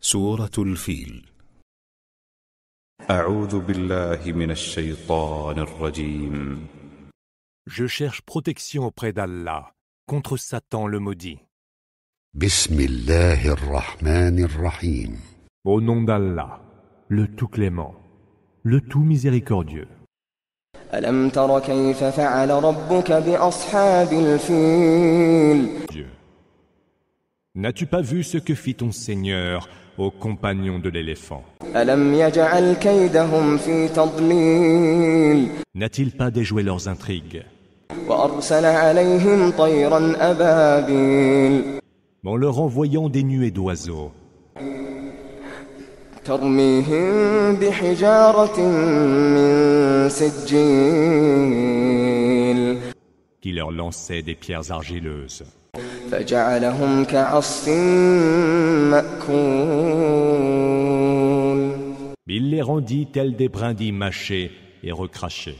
سورة الفيل أعوذ بالله من الشيطان الرجيم Je cherche protection auprès d'Allah contre Satan le maudit. Bismillahir الله الرحمن Au nom d'Allah, le tout clément, le tout miséricordieux. ألم تر كيف فعل ربك fil Dieu, N'as-tu pas vu ce que fit ton Seigneur aux compagnons de l'éléphant. N'a-t-il pas déjoué leurs intrigues en leur envoyant des nuées d'oiseaux. qui leur lançaient des pierres argileuses. Il les rendit tels des brindilles mâchées et recrachées.